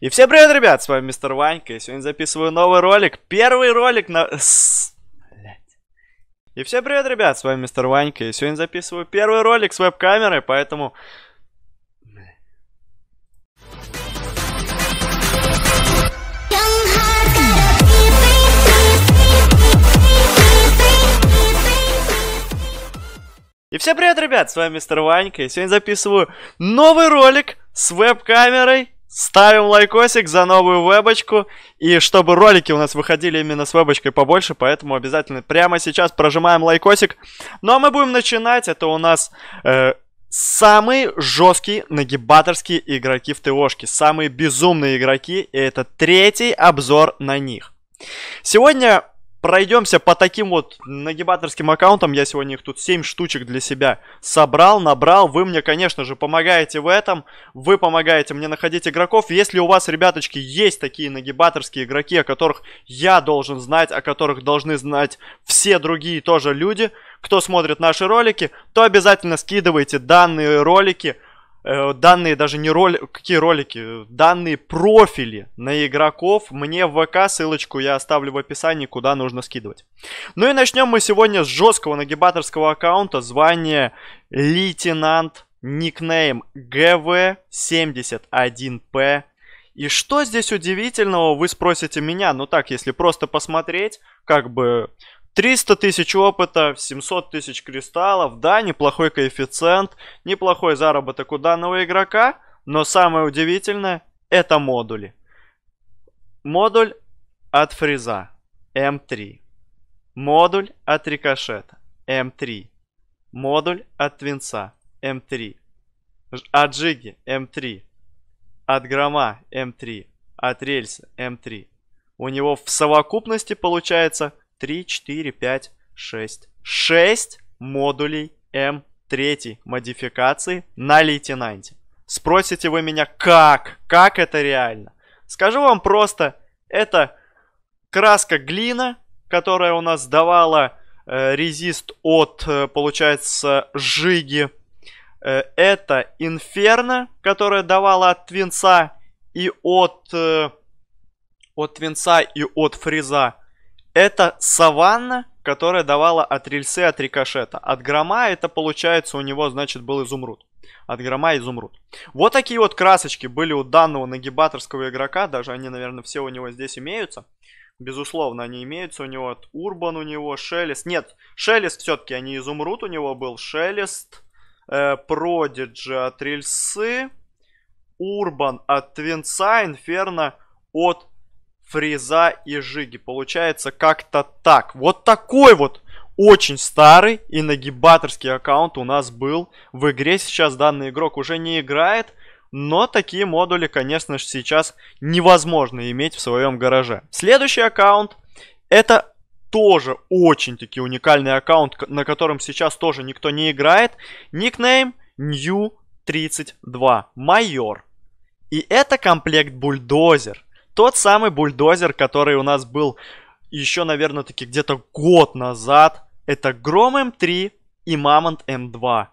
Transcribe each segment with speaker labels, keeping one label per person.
Speaker 1: И всем привет, ребят, с вами Мистер Ванька, и сегодня записываю новый ролик, первый ролик на... И всем привет, ребят, с вами Мистер Ванька, и сегодня записываю первый ролик с веб-камерой, поэтому... И всем привет, ребят, с вами Мистер Ванька, и сегодня записываю новый ролик с веб-камерой Ставим лайкосик за новую вебочку. И чтобы ролики у нас выходили именно с вебочкой побольше, поэтому обязательно прямо сейчас прожимаем лайкосик. Ну а мы будем начинать. Это у нас... Э, Самые жесткие нагибаторские игроки в ТОшке, самые безумные игроки, и это третий обзор на них. Сегодня пройдемся по таким вот нагибаторским аккаунтам. Я сегодня их тут 7 штучек для себя собрал, набрал. Вы мне, конечно же, помогаете в этом. Вы помогаете мне находить игроков. Если у вас, ребяточки, есть такие нагибаторские игроки, о которых я должен знать, о которых должны знать все другие тоже люди, кто смотрит наши ролики, то обязательно скидывайте данные ролики – Э, данные даже не роли, какие ролики, данные профили на игроков мне в ВК, ссылочку я оставлю в описании, куда нужно скидывать. Ну и начнем мы сегодня с жесткого нагибаторского аккаунта, звание лейтенант, никнейм ГВ71П. И что здесь удивительного, вы спросите меня, ну так, если просто посмотреть, как бы 300 тысяч опыта, 700 тысяч кристаллов, да, неплохой коэффициент, неплохой заработок у данного игрока, но самое удивительное – это модули. Модуль от фреза М3, модуль от рикошета М3, модуль от твинца М3, от джиги М3, от грома М3, от рельса М3. У него в совокупности получается – 3, 4, 5, 6. 6 модулей М3 модификации на лейтенанте. Спросите вы меня, как? Как это реально? Скажу вам просто, это краска глина, которая у нас давала э, резист от, э, получается, жиги. Э, это инферно, которая давала от твинца и от... Э, от Винца и от Фриза. Это саванна, которая давала от рельсы от рикошета. От грома это получается у него, значит, был изумруд. От грома изумруд. Вот такие вот красочки были у данного нагибаторского игрока. Даже они, наверное, все у него здесь имеются. Безусловно, они имеются у него. От Урбан у него, Шелест. Нет, Шелест все-таки, они а изумруд у него был. Шелест, э, Продиджи э, от рельсы, Урбан от Твинца, Инферно от фреза и жиги. Получается как-то так. Вот такой вот очень старый и нагибаторский аккаунт у нас был в игре. Сейчас данный игрок уже не играет, но такие модули, конечно же, сейчас невозможно иметь в своем гараже. Следующий аккаунт это тоже очень-таки уникальный аккаунт, на котором сейчас тоже никто не играет. Никнейм New 32 Майор. И это комплект бульдозер. Тот самый бульдозер, который у нас был еще, наверное, таки где-то год назад. Это Гром М3 и Мамонт М2.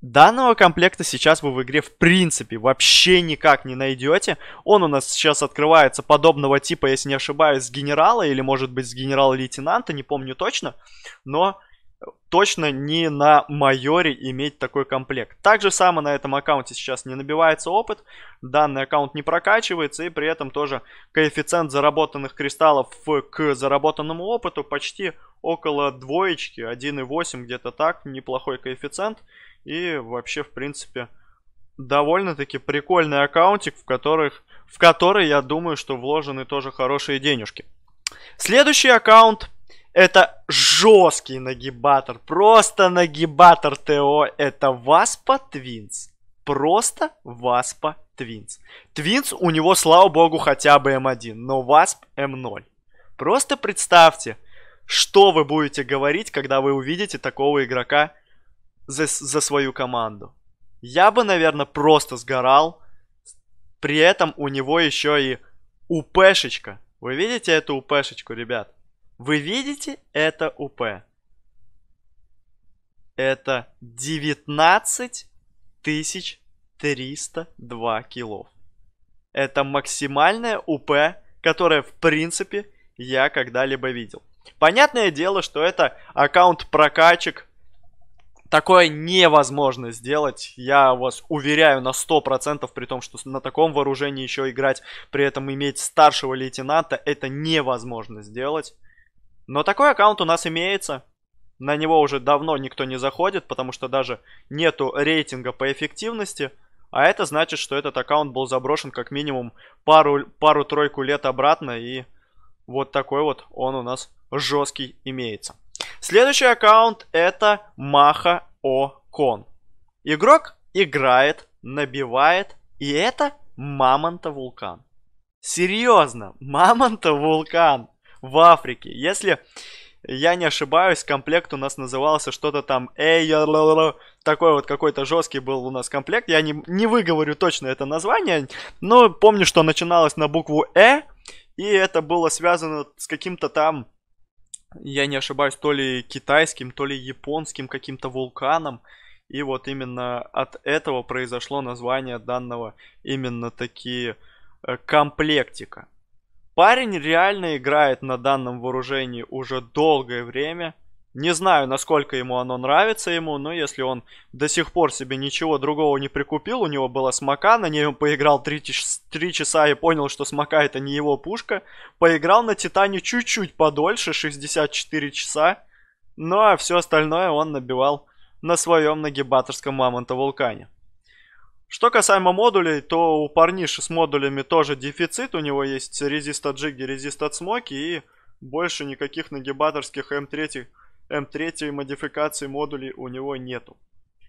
Speaker 1: Данного комплекта сейчас вы в игре в принципе вообще никак не найдете. Он у нас сейчас открывается подобного типа, если не ошибаюсь, с генерала или может быть с генерала-лейтенанта, не помню точно. Но точно не на майоре иметь такой комплект. Также же само на этом аккаунте сейчас не набивается опыт, данный аккаунт не прокачивается, и при этом тоже коэффициент заработанных кристаллов к заработанному опыту почти около двоечки, 1,8 где-то так, неплохой коэффициент, и вообще, в принципе, довольно-таки прикольный аккаунтик, в, которых, в который, я думаю, что вложены тоже хорошие денежки. Следующий аккаунт это жесткий нагибатор. Просто нагибатор ТО. Это Васпа Твинс. Просто Васпа Твинс. Твинс у него, слава богу, хотя бы М1, но Васп М0. Просто представьте, что вы будете говорить, когда вы увидите такого игрока за, за свою команду. Я бы, наверное, просто сгорал. При этом у него еще и УПшечка. Вы видите эту УПшечку, ребят? Вы видите, это УП. Это 19 302 килов. Это максимальное УП, которое в принципе я когда-либо видел. Понятное дело, что это аккаунт прокачек. Такое невозможно сделать, я вас уверяю на 100%, при том, что на таком вооружении еще играть, при этом иметь старшего лейтенанта, это невозможно сделать. Но такой аккаунт у нас имеется. На него уже давно никто не заходит, потому что даже нету рейтинга по эффективности. А это значит, что этот аккаунт был заброшен как минимум пару-тройку пару, пару лет обратно. И вот такой вот он у нас жесткий имеется. Следующий аккаунт это Маха Окон. Игрок играет, набивает, и это Мамонта Вулкан. Серьезно, Мамонта Вулкан в Африке. Если я не ошибаюсь, комплект у нас назывался что-то там эй такой вот какой-то жесткий был у нас комплект. Я не, не выговорю точно это название, но помню, что начиналось на букву Э, и это было связано с каким-то там, я не ошибаюсь, то ли китайским, то ли японским каким-то вулканом. И вот именно от этого произошло название данного именно такие э, комплектика. Парень реально играет на данном вооружении уже долгое время. Не знаю, насколько ему оно нравится ему, но если он до сих пор себе ничего другого не прикупил, у него была смока, на ней он поиграл 3, 3 часа и понял, что смока это не его пушка. Поиграл на Титане чуть-чуть подольше, 64 часа, ну а все остальное он набивал на своем нагибаторском мамонта-вулкане. Что касаемо модулей, то у парниши с модулями тоже дефицит. У него есть резист от джигги, резист от смоки и больше никаких нагибаторских М3, эм М3 эм модификаций модулей у него нету.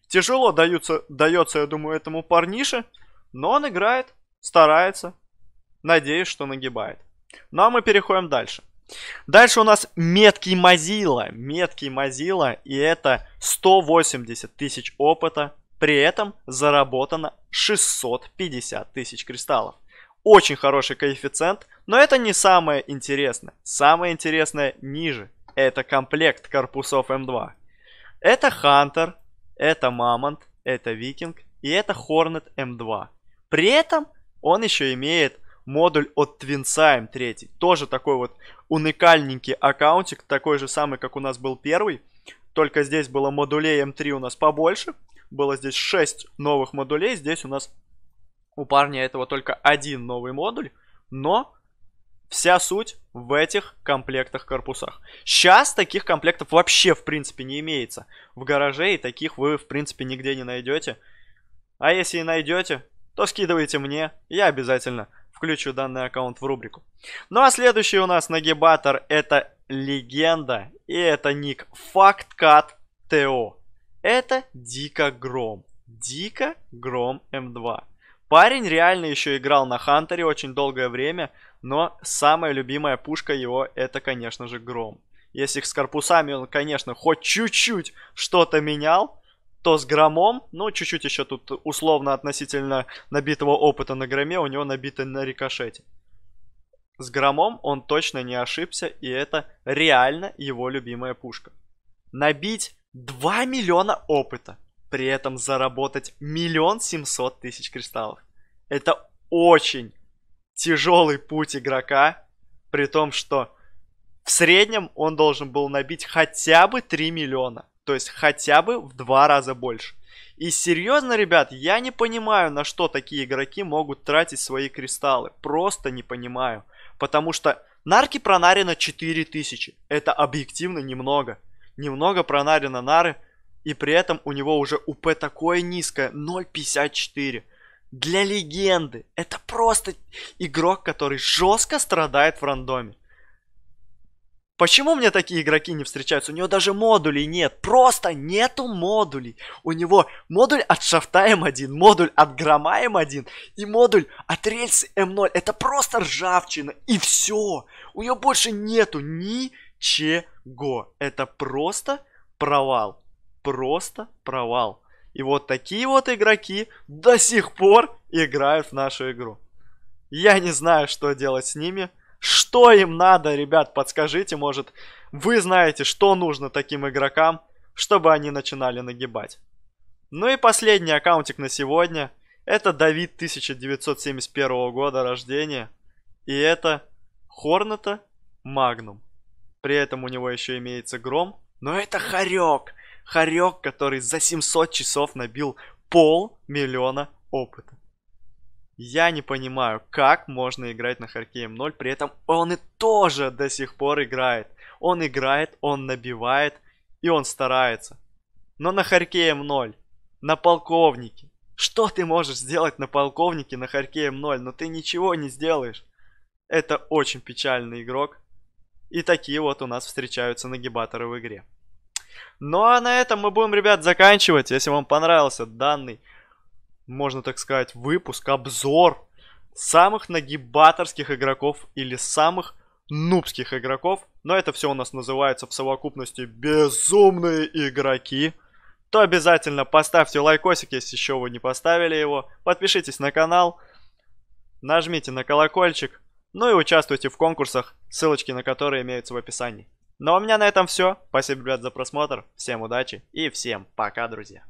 Speaker 1: Тяжело даются, дается, я думаю, этому парнише, но он играет, старается, надеюсь, что нагибает. Ну а мы переходим дальше. Дальше у нас меткий Мазила, меткий Мазила, и это 180 тысяч опыта при этом заработано 650 тысяч кристаллов. Очень хороший коэффициент, но это не самое интересное. Самое интересное ниже. Это комплект корпусов М2. Это Хантер, это Мамонт, это Викинг и это Хорнет М2. При этом он еще имеет модуль от м 3. Тоже такой вот уникальненький аккаунтик, такой же самый, как у нас был первый. Только здесь было модулей М3 у нас побольше, было здесь 6 новых модулей. Здесь у нас у парня этого только один новый модуль, но вся суть в этих комплектах-корпусах. Сейчас таких комплектов вообще, в принципе, не имеется. В гараже и таких вы, в принципе, нигде не найдете. А если и найдете, то скидывайте мне, я обязательно включу данный аккаунт в рубрику. Ну а следующий у нас нагибатор это легенда и это ник FactCat TO. Это дико гром. Дико гром М2. Эм Парень реально еще играл на Хантере очень долгое время, но самая любимая пушка его это, конечно же, Гром. Если с корпусами он, конечно, хоть чуть-чуть что-то менял, то с Громом, ну, чуть-чуть еще тут условно относительно набитого опыта на Громе, у него набито на рикошете. С Громом он точно не ошибся, и это реально его любимая пушка. Набить 2 миллиона опыта. При этом заработать миллион семьсот тысяч кристаллов. Это очень тяжелый путь игрока, при том, что в среднем он должен был набить хотя бы 3 миллиона. То есть хотя бы в два раза больше. И серьезно, ребят, я не понимаю, на что такие игроки могут тратить свои кристаллы. Просто не понимаю. Потому что нарки пронари на 4000. Это объективно немного немного про Нарина нары, и при этом у него уже УП такое низкое, 0.54. Для легенды. Это просто игрок, который жестко страдает в рандоме. Почему мне такие игроки не встречаются? У него даже модулей нет. Просто нету модулей. У него модуль от шафта М1, модуль от грома М1 и модуль от рельсы М0. Это просто ржавчина. И все. У него больше нету ни чего? Это просто провал. Просто провал. И вот такие вот игроки до сих пор играют в нашу игру. Я не знаю, что делать с ними. Что им надо, ребят, подскажите, может, вы знаете, что нужно таким игрокам, чтобы они начинали нагибать. Ну и последний аккаунтик на сегодня. Это Давид 1971 года рождения. И это Хорната Магнум. При этом у него еще имеется гром. Но это хорек. Хорек, который за 700 часов набил полмиллиона опыта. Я не понимаю, как можно играть на Харке М0, при этом он и тоже до сих пор играет. Он играет, он набивает и он старается. Но на Харке М0, на полковнике. Что ты можешь сделать на полковнике на Харке М0? Но ты ничего не сделаешь. Это очень печальный игрок, и такие вот у нас встречаются нагибаторы в игре. Ну а на этом мы будем, ребят, заканчивать. Если вам понравился данный, можно так сказать, выпуск, обзор самых нагибаторских игроков или самых нубских игроков. Но это все у нас называется в совокупности «Безумные игроки» то обязательно поставьте лайкосик, если еще вы не поставили его. Подпишитесь на канал, нажмите на колокольчик, ну и участвуйте в конкурсах, ссылочки на которые имеются в описании. Ну а у меня на этом все. Спасибо, ребят, за просмотр. Всем удачи и всем пока, друзья.